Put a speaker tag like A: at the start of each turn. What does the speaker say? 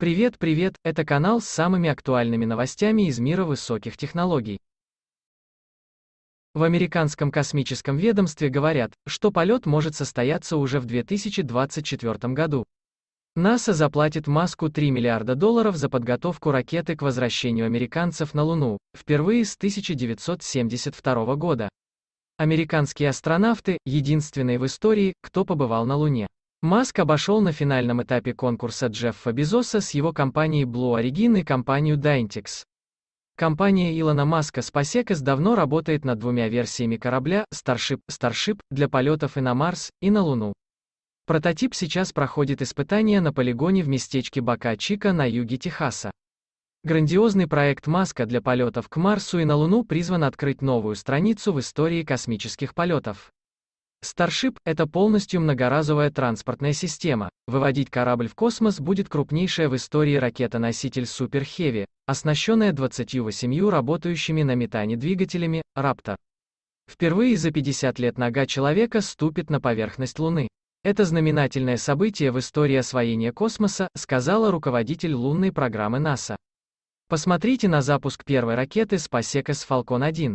A: Привет, привет, это канал с самыми актуальными новостями из мира высоких технологий. В американском космическом ведомстве говорят, что полет может состояться уже в 2024 году. НАСА заплатит Маску 3 миллиарда долларов за подготовку ракеты к возвращению американцев на Луну, впервые с 1972 года. Американские астронавты – единственные в истории, кто побывал на Луне. Маск обошел на финальном этапе конкурса Джеффа Безоса с его компанией Blue Origin и компанию Dynetics. Компания Илона Маска SpaceX давно работает над двумя версиями корабля Starship, Starship для полетов и на Марс, и на Луну. Прототип сейчас проходит испытания на полигоне в местечке Бака чика на юге Техаса. Грандиозный проект Маска для полетов к Марсу и на Луну призван открыть новую страницу в истории космических полетов. Starship — это полностью многоразовая транспортная система. Выводить корабль в космос будет крупнейшая в истории ракета-носитель Super Heavy, оснащенная 28 работающими на метане двигателями, Raptor. Впервые за 50 лет нога человека ступит на поверхность Луны. Это знаменательное событие в истории освоения космоса, сказала руководитель лунной программы НАСА. Посмотрите на запуск первой ракеты SpaceX Falcon 1.